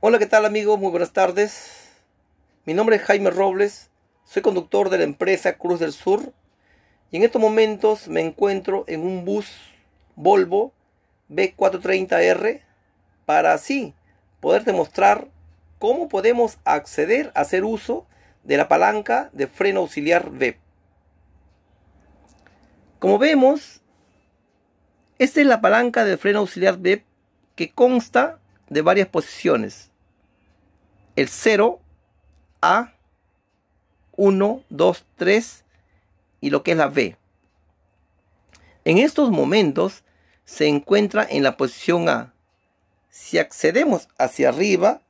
Hola, ¿qué tal amigos? Muy buenas tardes. Mi nombre es Jaime Robles, soy conductor de la empresa Cruz del Sur y en estos momentos me encuentro en un bus Volvo B430R para así poder demostrar cómo podemos acceder a hacer uso de la palanca de freno auxiliar B. Como vemos, esta es la palanca de freno auxiliar B que consta de varias posiciones. El 0 a 1, 2, 3 y lo que es la B. En estos momentos se encuentra en la posición A. Si accedemos hacia arriba,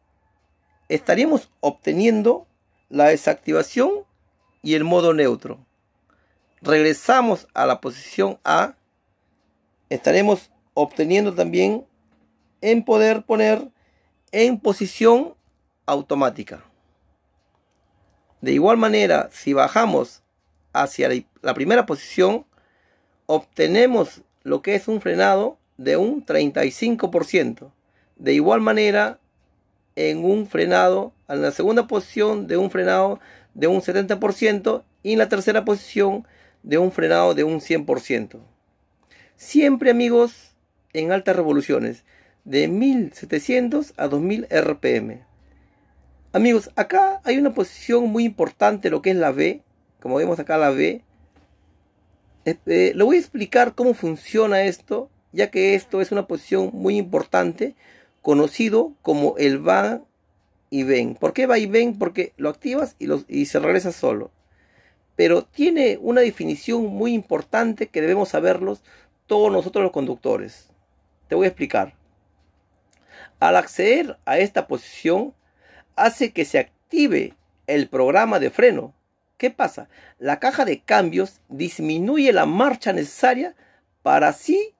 Estaremos obteniendo la desactivación y el modo neutro. Regresamos a la posición A, estaremos obteniendo también en poder poner en posición automática. De igual manera, si bajamos hacia la primera posición, obtenemos lo que es un frenado de un 35%. De igual manera, en un frenado, en la segunda posición de un frenado de un 70% y en la tercera posición de un frenado de un 100%. Siempre amigos en altas revoluciones, de 1700 a 2000 RPM. Amigos, acá hay una posición muy importante, lo que es la B. Como vemos acá la B. Eh, lo voy a explicar cómo funciona esto, ya que esto es una posición muy importante, conocido como el va y ven. ¿Por qué va y ven? Porque lo activas y, y se regresa solo. Pero tiene una definición muy importante que debemos saberlos todos nosotros los conductores. Te voy a explicar. Al acceder a esta posición, hace que se active el programa de freno. ¿Qué pasa? La caja de cambios disminuye la marcha necesaria para así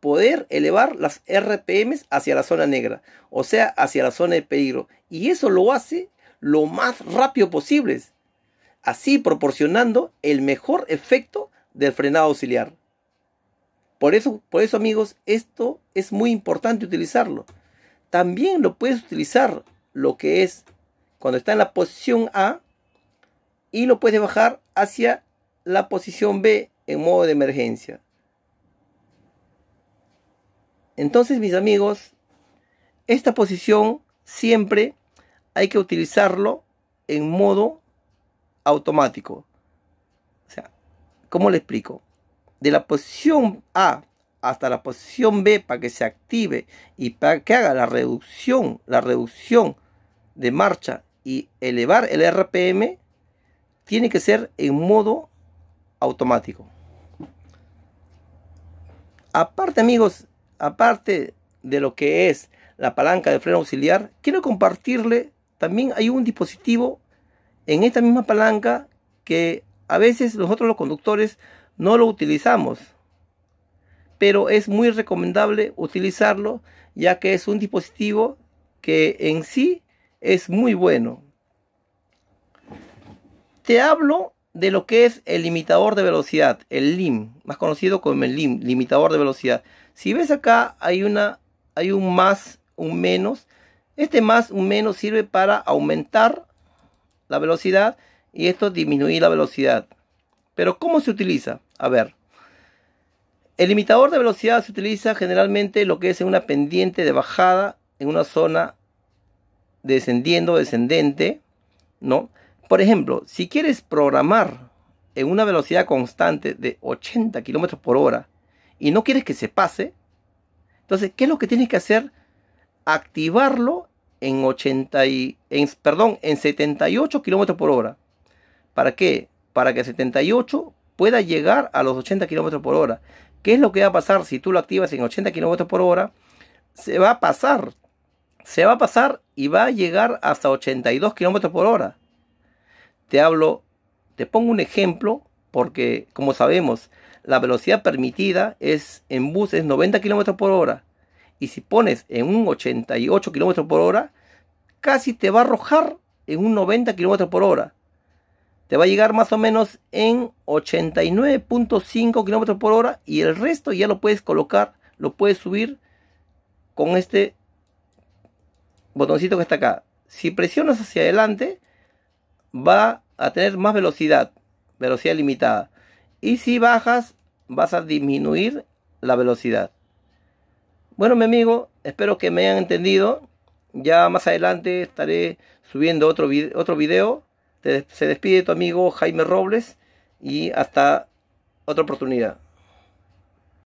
poder elevar las RPMs hacia la zona negra, o sea, hacia la zona de peligro. Y eso lo hace lo más rápido posible, así proporcionando el mejor efecto del frenado auxiliar. Por eso, por eso amigos, esto es muy importante utilizarlo. También lo puedes utilizar lo que es cuando está en la posición A y lo puedes bajar hacia la posición B en modo de emergencia. Entonces, mis amigos, esta posición siempre hay que utilizarlo en modo automático. O sea, ¿cómo le explico? De la posición A hasta la posición B para que se active y para que haga la reducción, la reducción de marcha y elevar el RPM, tiene que ser en modo automático. Aparte amigos, aparte de lo que es la palanca de freno auxiliar, quiero compartirle, también hay un dispositivo en esta misma palanca que a veces nosotros los conductores no lo utilizamos pero es muy recomendable utilizarlo ya que es un dispositivo que en sí es muy bueno. Te hablo de lo que es el limitador de velocidad, el LIM, más conocido como el LIM, limitador de velocidad. Si ves acá hay, una, hay un más, un menos. Este más, un menos sirve para aumentar la velocidad y esto disminuir la velocidad. Pero ¿cómo se utiliza? A ver, el limitador de velocidad se utiliza generalmente lo que es en una pendiente de bajada, en una zona descendiendo o descendente, ¿no? Por ejemplo, si quieres programar en una velocidad constante de 80 km por hora y no quieres que se pase, entonces, ¿qué es lo que tienes que hacer? Activarlo en, 80 y, en, perdón, en 78 km por hora. ¿Para qué? Para que 78 pueda llegar a los 80 km por hora. ¿Qué es lo que va a pasar si tú lo activas en 80 km por hora? Se va a pasar. Se va a pasar y va a llegar hasta 82 km por hora. Te hablo, te pongo un ejemplo porque como sabemos, la velocidad permitida es en buses 90 km por hora. Y si pones en un 88 km por hora, casi te va a arrojar en un 90 km por hora te va a llegar más o menos en 89.5 km por hora y el resto ya lo puedes colocar, lo puedes subir con este botoncito que está acá. Si presionas hacia adelante, va a tener más velocidad, velocidad limitada. Y si bajas, vas a disminuir la velocidad. Bueno, mi amigo, espero que me hayan entendido. Ya más adelante estaré subiendo otro, otro video se despide tu amigo Jaime Robles y hasta otra oportunidad.